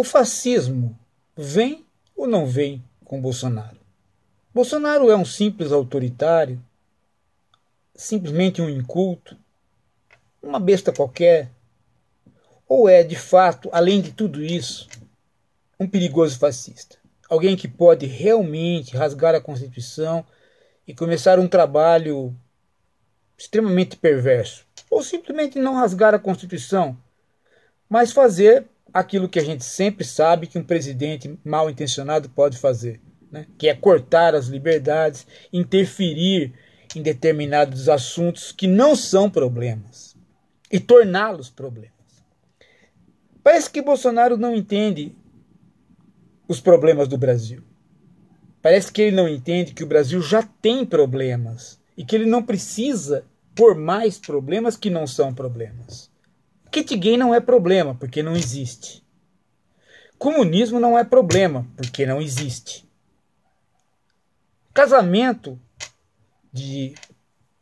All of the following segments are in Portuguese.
O fascismo vem ou não vem com Bolsonaro? Bolsonaro é um simples autoritário, simplesmente um inculto, uma besta qualquer? Ou é, de fato, além de tudo isso, um perigoso fascista? Alguém que pode realmente rasgar a Constituição e começar um trabalho extremamente perverso? Ou simplesmente não rasgar a Constituição, mas fazer aquilo que a gente sempre sabe que um presidente mal intencionado pode fazer, né? que é cortar as liberdades, interferir em determinados assuntos que não são problemas e torná-los problemas. Parece que Bolsonaro não entende os problemas do Brasil. Parece que ele não entende que o Brasil já tem problemas e que ele não precisa por mais problemas que não são problemas. Kit gay não é problema, porque não existe. Comunismo não é problema, porque não existe. Casamento de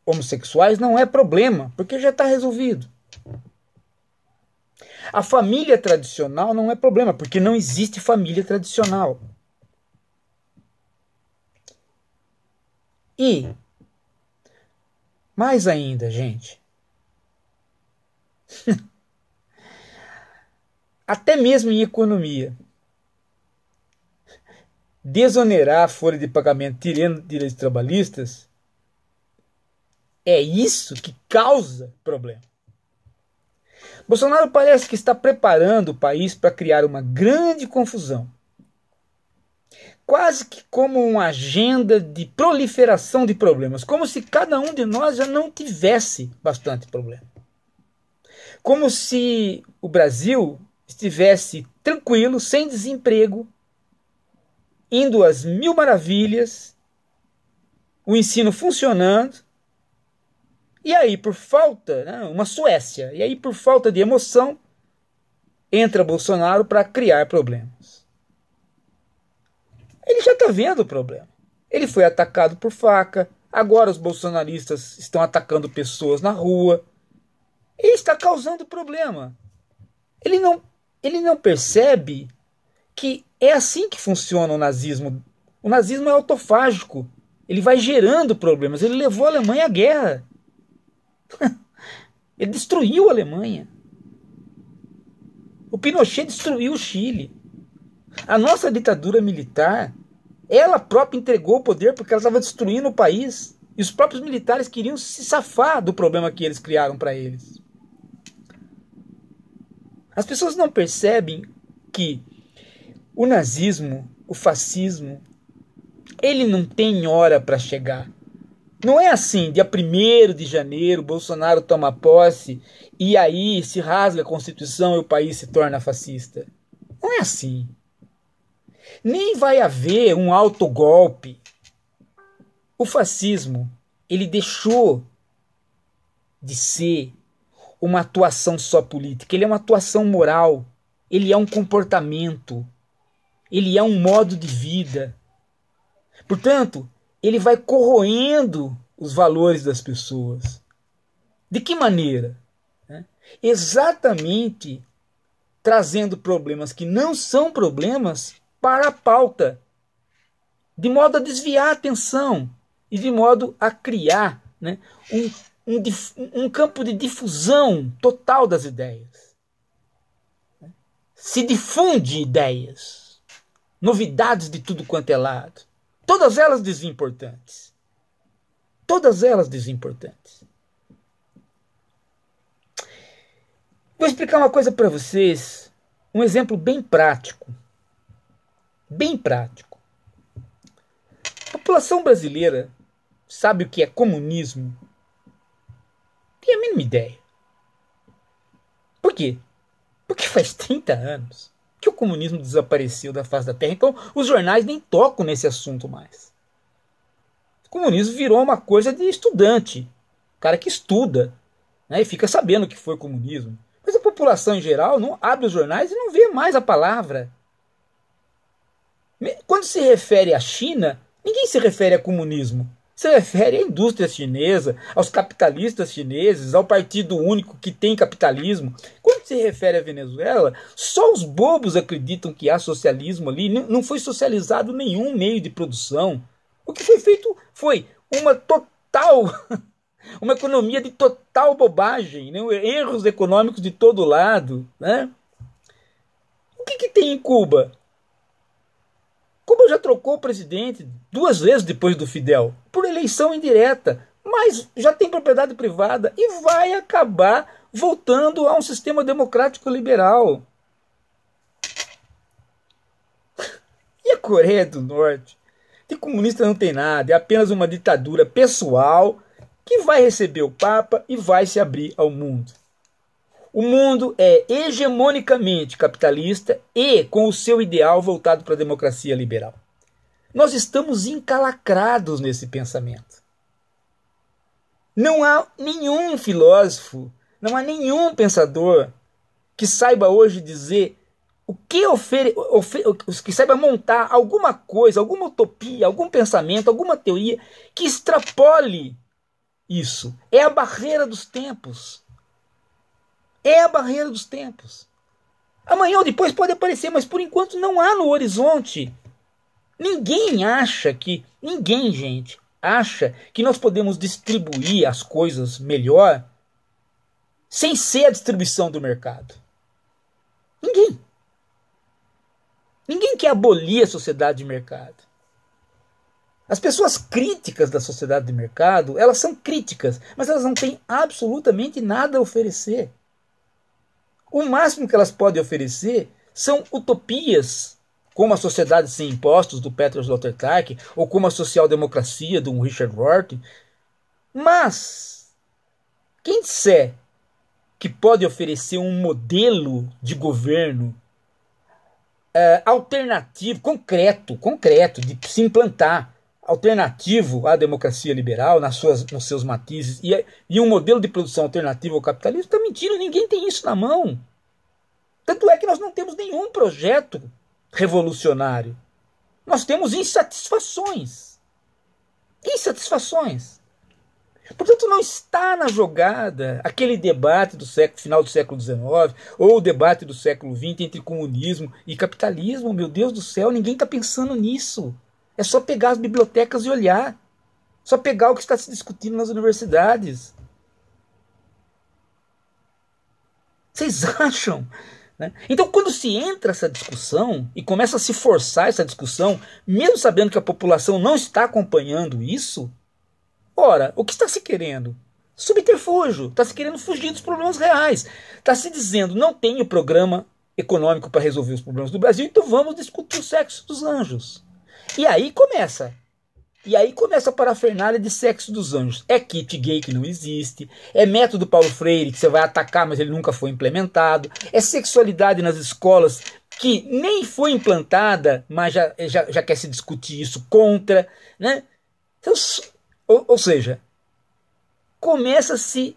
homossexuais não é problema, porque já está resolvido. A família tradicional não é problema, porque não existe família tradicional. E, mais ainda, gente. até mesmo em economia. Desonerar a folha de pagamento tirando direitos trabalhistas é isso que causa problema. Bolsonaro parece que está preparando o país para criar uma grande confusão. Quase que como uma agenda de proliferação de problemas, como se cada um de nós já não tivesse bastante problema. Como se o Brasil estivesse tranquilo, sem desemprego, indo às mil maravilhas, o ensino funcionando. E aí, por falta, né, uma Suécia, e aí, por falta de emoção, entra Bolsonaro para criar problemas. Ele já está vendo o problema. Ele foi atacado por faca, agora os bolsonaristas estão atacando pessoas na rua. Ele está causando problema. Ele não ele não percebe que é assim que funciona o nazismo. O nazismo é autofágico. Ele vai gerando problemas. Ele levou a Alemanha à guerra. ele destruiu a Alemanha. O Pinochet destruiu o Chile. A nossa ditadura militar, ela própria entregou o poder porque ela estava destruindo o país. E os próprios militares queriam se safar do problema que eles criaram para eles. As pessoas não percebem que o nazismo, o fascismo, ele não tem hora para chegar. Não é assim, dia 1 de janeiro, Bolsonaro toma posse e aí se rasga a Constituição e o país se torna fascista. Não é assim. Nem vai haver um autogolpe. O fascismo, ele deixou de ser uma atuação só política, ele é uma atuação moral, ele é um comportamento, ele é um modo de vida. Portanto, ele vai corroendo os valores das pessoas. De que maneira? É exatamente trazendo problemas que não são problemas para a pauta, de modo a desviar a atenção e de modo a criar né, um um, um campo de difusão total das ideias. Se difunde ideias, novidades de tudo quanto é lado. Todas elas desimportantes. Todas elas desimportantes. Vou explicar uma coisa para vocês, um exemplo bem prático. Bem prático. A população brasileira sabe o que é comunismo tenho a mínima ideia. Por quê? Porque faz 30 anos que o comunismo desapareceu da face da Terra, então os jornais nem tocam nesse assunto mais. O comunismo virou uma coisa de estudante, cara que estuda né, e fica sabendo que foi comunismo. Mas a população em geral não abre os jornais e não vê mais a palavra. Quando se refere à China, ninguém se refere a comunismo se refere à indústria chinesa, aos capitalistas chineses, ao partido único que tem capitalismo. Quando se refere à Venezuela, só os bobos acreditam que há socialismo ali. Não foi socializado nenhum meio de produção. O que foi feito foi uma total. Uma economia de total bobagem, né? erros econômicos de todo lado. Né? O que, que tem em Cuba? já trocou o presidente duas vezes depois do Fidel, por eleição indireta, mas já tem propriedade privada e vai acabar voltando a um sistema democrático liberal. E a Coreia do Norte? De comunista não tem nada, é apenas uma ditadura pessoal que vai receber o Papa e vai se abrir ao mundo. O mundo é hegemonicamente capitalista e com o seu ideal voltado para a democracia liberal. Nós estamos encalacrados nesse pensamento. Não há nenhum filósofo, não há nenhum pensador que saiba hoje dizer o que ofere, ofer, que saiba montar alguma coisa, alguma utopia, algum pensamento, alguma teoria que extrapole isso. É a barreira dos tempos é a barreira dos tempos. Amanhã ou depois pode aparecer, mas por enquanto não há no horizonte. Ninguém acha que. Ninguém, gente, acha que nós podemos distribuir as coisas melhor sem ser a distribuição do mercado. Ninguém. Ninguém quer abolir a sociedade de mercado. As pessoas críticas da sociedade de mercado, elas são críticas, mas elas não têm absolutamente nada a oferecer. O máximo que elas podem oferecer são utopias, como a sociedade sem impostos do Petros Lottertag, ou como a social-democracia do Richard Rorty. Mas quem disser que pode oferecer um modelo de governo é, alternativo, concreto, concreto, de se implantar alternativo à democracia liberal, nas suas, nos seus matizes, e, e um modelo de produção alternativo ao capitalismo, está mentindo ninguém tem isso na mão. Tanto é que nós não temos nenhum projeto revolucionário. Nós temos insatisfações. Insatisfações. Portanto, não está na jogada aquele debate do século, final do século XIX ou o debate do século XX entre comunismo e capitalismo. Meu Deus do céu, ninguém está pensando nisso. É só pegar as bibliotecas e olhar. Só pegar o que está se discutindo nas universidades. Vocês acham? Né? Então, quando se entra essa discussão e começa a se forçar essa discussão, mesmo sabendo que a população não está acompanhando isso, ora, o que está se querendo? Subterfúgio. Está se querendo fugir dos problemas reais. Está se dizendo, não tem o programa econômico para resolver os problemas do Brasil, então vamos discutir o sexo dos anjos. E aí começa. E aí começa a parafernália de sexo dos anjos. É kit gay que não existe, é método Paulo Freire que você vai atacar, mas ele nunca foi implementado, é sexualidade nas escolas que nem foi implantada, mas já, já, já quer se discutir isso contra. Né? Então, ou, ou seja, começa-se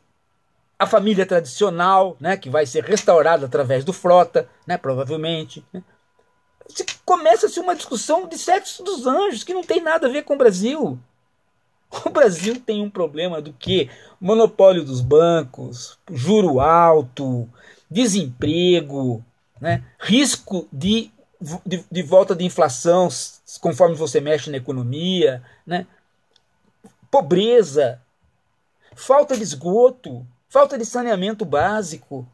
a família tradicional, né, que vai ser restaurada através do Frota, né, provavelmente. Né? começa-se uma discussão de sexo dos anjos que não tem nada a ver com o Brasil. O Brasil tem um problema do que? Monopólio dos bancos, juro alto, desemprego, né? risco de, de, de volta de inflação conforme você mexe na economia, né? pobreza, falta de esgoto, falta de saneamento básico.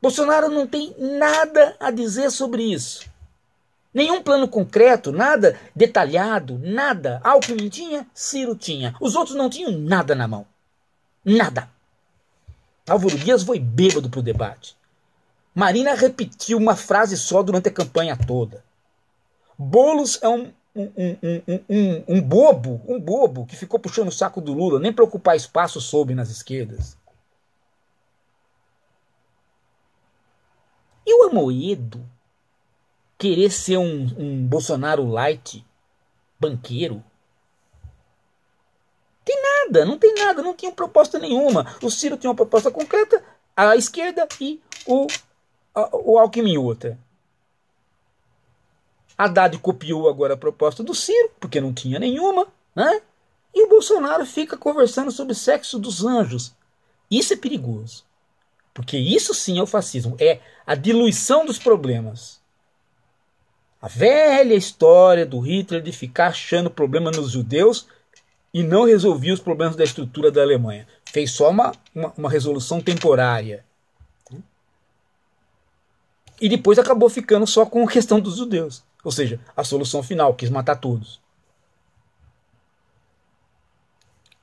Bolsonaro não tem nada a dizer sobre isso. Nenhum plano concreto, nada detalhado, nada. Alckmin tinha, Ciro tinha. Os outros não tinham nada na mão. Nada. Álvaro Dias foi bêbado para o debate. Marina repetiu uma frase só durante a campanha toda. Boulos é um, um, um, um, bobo, um bobo que ficou puxando o saco do Lula, nem preocupar espaço soube nas esquerdas. E o Amoedo querer ser um, um Bolsonaro light banqueiro. Tem nada, não tem nada, não tinha proposta nenhuma. O Ciro tinha uma proposta concreta, a esquerda e o, a, o Alckmin outra. Haddad copiou agora a proposta do Ciro, porque não tinha nenhuma, né? E o Bolsonaro fica conversando sobre sexo dos anjos. Isso é perigoso. Porque isso sim é o fascismo, é a diluição dos problemas. A velha história do Hitler de ficar achando problema nos judeus e não resolvia os problemas da estrutura da Alemanha. Fez só uma, uma, uma resolução temporária. E depois acabou ficando só com a questão dos judeus. Ou seja, a solução final, quis matar todos.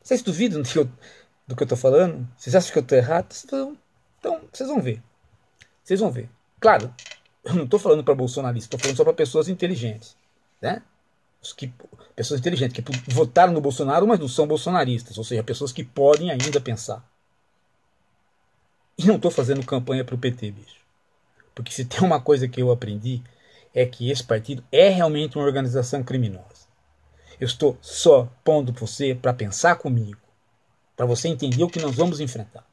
Vocês duvidam do que eu, do falando? Vocês acham que eu estou errado? Então, vocês vão ver. Vocês vão ver. Claro, não estou falando para bolsonaristas, estou falando só para pessoas inteligentes, né? Os que, pessoas inteligentes que votaram no Bolsonaro, mas não são bolsonaristas, ou seja, pessoas que podem ainda pensar. E não estou fazendo campanha para o PT, bicho. Porque se tem uma coisa que eu aprendi é que esse partido é realmente uma organização criminosa. Eu estou só pondo você para pensar comigo, para você entender o que nós vamos enfrentar.